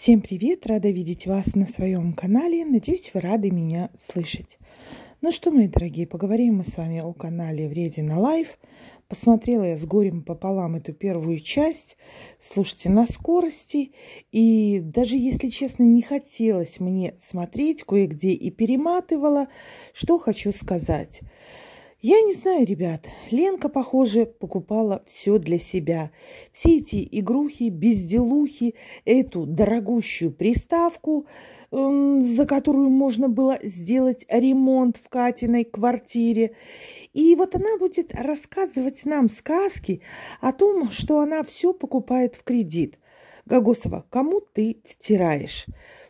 Всем привет! Рада видеть вас на своем канале. Надеюсь, вы рады меня слышать. Ну что, мои дорогие, поговорим мы с вами о канале на Лайф. Посмотрела я с горем пополам эту первую часть. Слушайте, на скорости. И даже, если честно, не хотелось мне смотреть, кое-где и перематывала. Что хочу сказать. Я не знаю, ребят, Ленка, похоже, покупала все для себя. Все эти игрухи, безделухи, эту дорогущую приставку, эм, за которую можно было сделать ремонт в Катиной квартире. И вот она будет рассказывать нам сказки о том, что она все покупает в кредит. Гагосова, кому ты втираешь?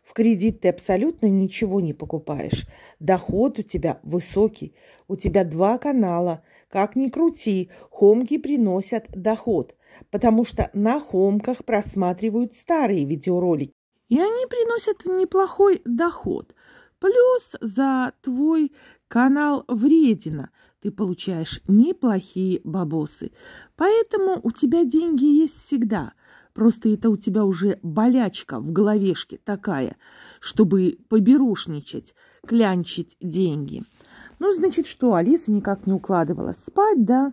В кредит ты абсолютно ничего не покупаешь. Доход у тебя высокий. У тебя два канала. Как ни крути, хомки приносят доход, потому что на хомках просматривают старые видеоролики. И они приносят неплохой доход. Плюс за твой канал вредина ты получаешь неплохие бабосы. Поэтому у тебя деньги есть всегда. Просто это у тебя уже болячка в головешке такая, чтобы поберушничать, клянчить деньги. Ну, значит, что, Алиса никак не укладывалась спать, да?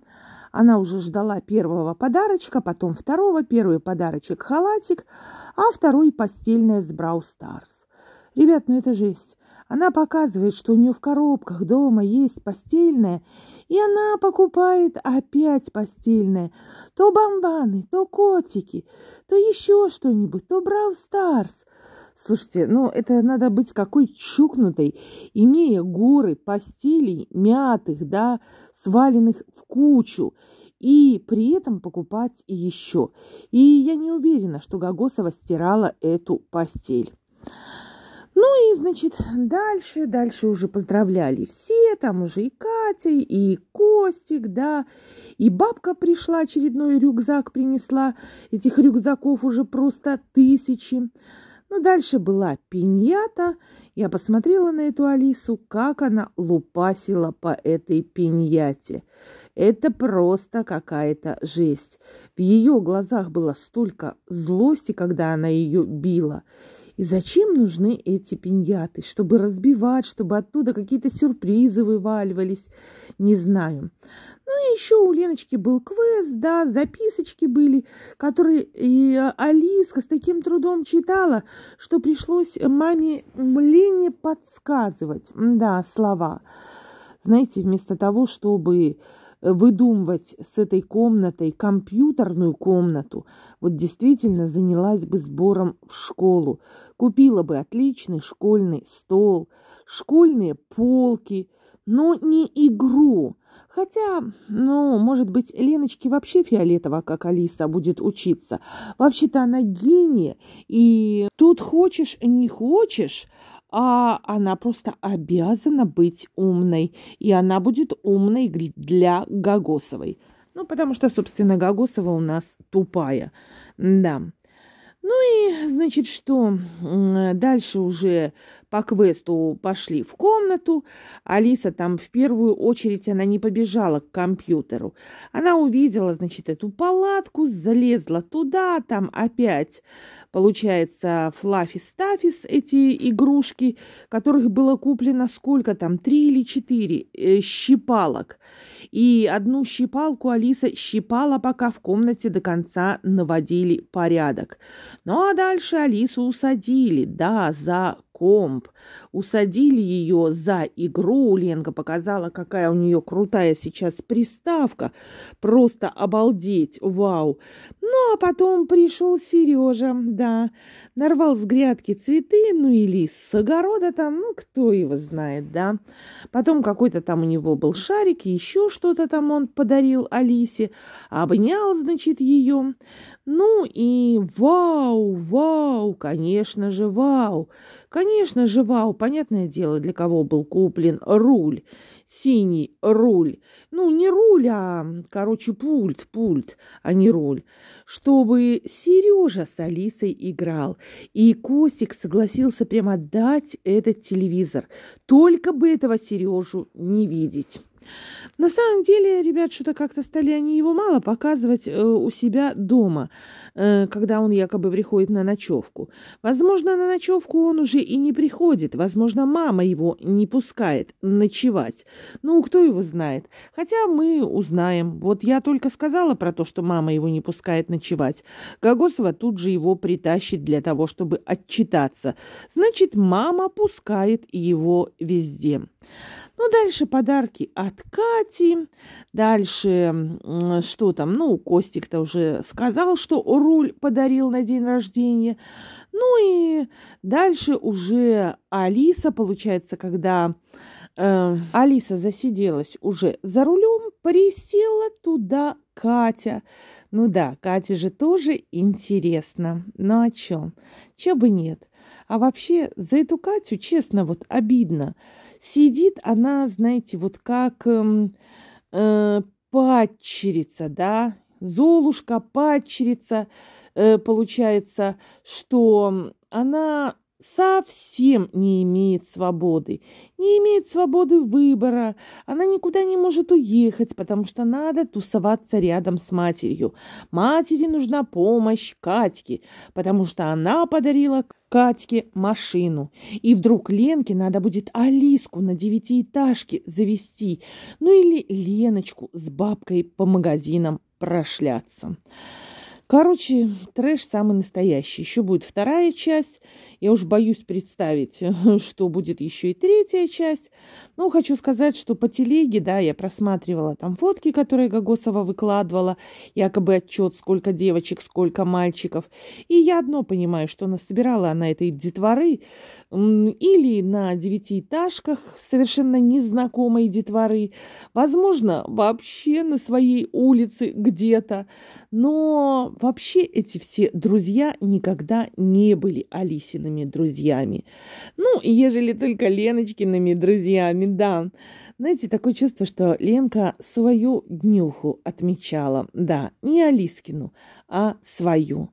Она уже ждала первого подарочка, потом второго, первый подарочек – халатик, а второй – постельное с Брау Старс. Ребят, ну это жесть. Она показывает, что у нее в коробках дома есть постельное, и она покупает опять постельное. То бомбаны, то котики, то еще что-нибудь, то Брау Старс. Слушайте, ну это надо быть какой чукнутой, имея горы постелей мятых, да, сваленных в кучу, и при этом покупать еще. И я не уверена, что Гагосова стирала эту постель. Ну и, значит, дальше, дальше уже поздравляли все, там уже и Катя, и Костик, да, и бабка пришла, очередной рюкзак принесла, этих рюкзаков уже просто тысячи. Но ну, дальше была пиньята, я посмотрела на эту Алису, как она лупасила по этой пиньяте. Это просто какая-то жесть. В ее глазах было столько злости, когда она ее била. И зачем нужны эти пиньяты? Чтобы разбивать, чтобы оттуда какие-то сюрпризы вываливались? Не знаю. Ну и еще у Леночки был квест, да, записочки были, которые и Алиска с таким трудом читала, что пришлось маме Лене подсказывать, да, слова. Знаете, вместо того, чтобы Э, выдумывать с этой комнатой компьютерную комнату, вот действительно занялась бы сбором в школу, купила бы отличный школьный стол, школьные полки, но не игру. Хотя, ну, может быть, Леночке вообще фиолетово, как Алиса, будет учиться. Вообще-то она гения, и тут хочешь, не хочешь, а она просто обязана быть умной. И она будет умной для Гагосовой. Ну, потому что, собственно, Гагосова у нас тупая. Да. Ну и, значит, что дальше уже по квесту пошли в комнату. Алиса там в первую очередь, она не побежала к компьютеру. Она увидела, значит, эту палатку, залезла туда, там опять, получается, флафис-тафис, эти игрушки, которых было куплено сколько там, три или четыре э, щипалок. И одну щипалку Алиса щипала, пока в комнате до конца наводили порядок. Ну а дальше Алису усадили, да, за комп. Усадили ее за игру. Ленка показала, какая у нее крутая сейчас приставка. Просто обалдеть, вау. Ну, а потом пришел Сережа, да. Нарвал с грядки цветы, ну или с огорода там, ну, кто его знает, да. Потом какой-то там у него был шарик, еще что-то там он подарил Алисе. Обнял, значит, ее. Ну и вау, вау, конечно же, вау. Конечно Конечно же, вау, понятное дело, для кого был куплен руль, синий руль. Ну, не руль, а, короче, пульт, пульт, а не руль. Чтобы Сережа с Алисой играл. И Косик согласился прямо отдать этот телевизор. Только бы этого Сережу не видеть. На самом деле, ребят, что-то как-то стали они его мало показывать э, у себя дома. Э, когда он якобы приходит на ночевку. Возможно, на ночевку он уже и не приходит, возможно, мама его не пускает ночевать. Ну, кто его знает? Хотя мы узнаем. Вот я только сказала про то, что мама его не пускает ночевать. Гагосова тут же его притащит для того, чтобы отчитаться. Значит, мама пускает его везде. Ну, дальше подарки от Кати. Дальше, что там, ну, Костик-то уже сказал, что руль подарил на день рождения. Ну и дальше уже Алиса, получается, когда э, Алиса засиделась уже за рулем, присела туда Катя. Ну да, Кате же тоже интересно. Но ну о а чем? Че бы нет. А вообще, за эту Катю, честно, вот обидно. Сидит она, знаете, вот как э, э, падчерица, да, Золушка, падчерица, э, получается, что она совсем не имеет свободы, не имеет свободы выбора, она никуда не может уехать, потому что надо тусоваться рядом с матерью. Матери нужна помощь Катьке, потому что она подарила Катьке машину. И вдруг Ленке надо будет Алиску на девятиэтажке завести, ну или Леночку с бабкой по магазинам прошляться. Короче, трэш самый настоящий. Еще будет вторая часть. Я уж боюсь представить, что будет еще и третья часть. Но хочу сказать, что по телеге, да, я просматривала там фотки, которые Гагосова выкладывала, якобы отчет, сколько девочек, сколько мальчиков. И я одно понимаю, что насобирала она этой детворы или на девятиэтажках совершенно незнакомой детворы, возможно, вообще на своей улице где-то. Но вообще эти все друзья никогда не были Алисиными друзьями. Ну, ежели только Леночкиными друзьями, да. Знаете, такое чувство, что Ленка свою днюху отмечала. Да, не Алискину, а свою.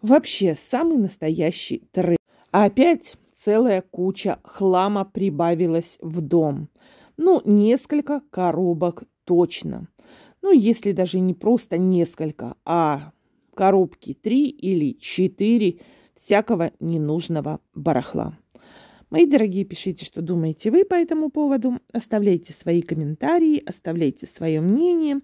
Вообще, самый настоящий трэш. опять целая куча хлама прибавилась в дом. Ну, несколько коробок точно. Ну, если даже не просто несколько, а коробки три или четыре всякого ненужного барахла. Мои дорогие, пишите, что думаете вы по этому поводу, оставляйте свои комментарии, оставляйте свое мнение.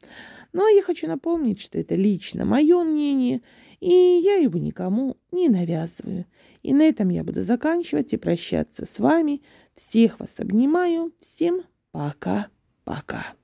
Ну а я хочу напомнить, что это лично мое мнение – и я его никому не навязываю. И на этом я буду заканчивать и прощаться с вами. Всех вас обнимаю. Всем пока-пока.